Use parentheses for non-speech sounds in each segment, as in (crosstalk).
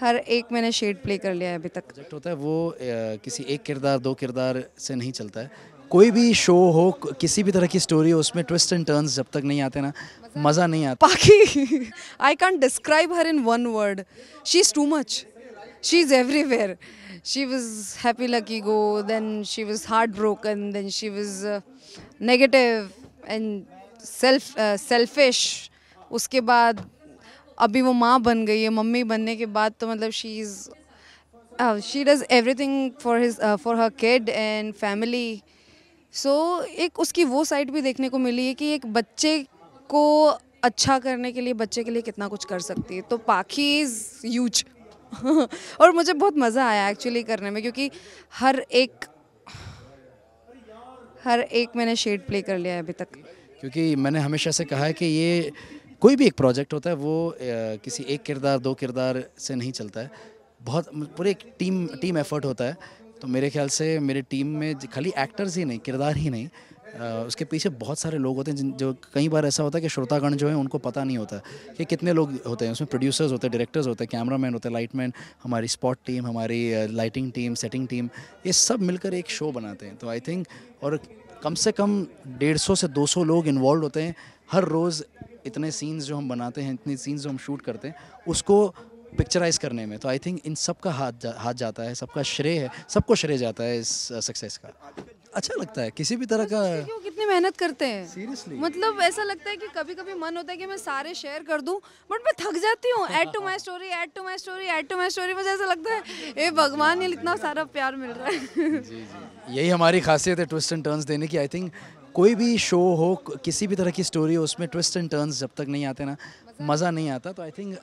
हर एक मैंने shade play कर लिया है अभी तक प्रोजेक्ट होता है वो किसी एक किरदार दो किरदार से नहीं चलता है कोई भी शो हो किसी भी तरह की स्टोरी हो उसमें ट्विस्ट एंड टर्न्स जब तक नहीं आते ना मज़ा नहीं आता बाकी I can't describe her in one word she is too much she is everywhere she was happy lucky go then she was heart broken then she uh, negative and self selfish उसके बाद अभी वो माँ बन गई है mummy बनने के बाद तो मतलब she is she does everything for his for her kid and family so एक उसकी वो साइड भी देखने को मिली है कि एक बच्चे को अच्छा करने के लिए बच्चे के लिए कितना कुछ कर सकती है तो पाखी इज़ यूज (laughs) और मुझे बहुत मज़ा आया एक्चुअली करने में क्योंकि हर एक हर एक मैंने शेड प्ले कर लिया है अभी तक क्योंकि मैंने हमेशा से कहा है कि ये कोई भी एक प्रोजेक्ट होता है वो किसी एक किरदार दो किरदार से नहीं चलता है बहुत पूरे एक टीम टीम एफर्ट होता है तो मेरे ख्याल से मेरे टीम में खाली एक्टर्स ही नहीं किरदार ही नहीं उसके पीछे बहुत सारे लोग होते हैं जो कई बार ऐसा होता है कि श्रोतागण जो है उनको पता नहीं होता कि कितने लोग होते हैं उसमें प्रोड्यूसर्स होते हैं डायरेक्टर्स होते हैं कैमरामैन होते हैं लाइटमैन हमारी स्पॉट टीम हमारी लाइटिंग टीम सेटिंग टीम ये सब मिलकर एक शो बनाते हैं तो आई थिंक और कम से कम डेढ़ सौ से दो सौ लोग इन्वॉल्व होते हैं हर रोज़ इतने सीन्स जो हम बनाते हैं इतने सीन्स जो हम शूट करते हैं उसको पिक्चराइज करने में तो आई थिंक इन सब का हाथ जा, हाथ जाता है सबका श्रेय है सबको श्रेय जाता है इस सक्सेस का अच्छा लगता है किसी भी तरह का कितनी मेहनत करते हैं सीरियसली मतलब ऐसा लगता है कि कभी कभी मन होता है कि मैं सारे शेयर कर दूं बट मैं थक जाती हूँ add to my story add to my story add to my story मुझे ऐसा लगता है ए भगवान ये इतना सारा प्यार मिल रहा है जी जी यही हमारी खासियत है ट्विस्ट एंड टर्न्स देने की आई थिंक कोई भी शो हो किसी भी तरह की स्टोरी हो उसमें ट्विस्ट एंड टर्न्स जब तक नहीं आते ना मज़ा नहीं आता तो आई थिंक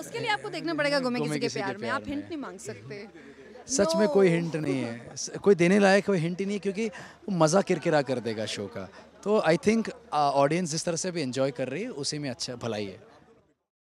उसके लिए आपको देखना पड़ेगा गुमे किसी के प्यार में आप हिंट नहीं मांग सकते सच में कोई हिंट नहीं है कोई देने लायक कोई हिंट ही नहीं है क्योंकि मज़ा किरकिरा कर देगा शो का तो आई थिंक ऑडियंस जिस तरह से भी इन्जॉय कर रही है उसी में अच्छा भलाई है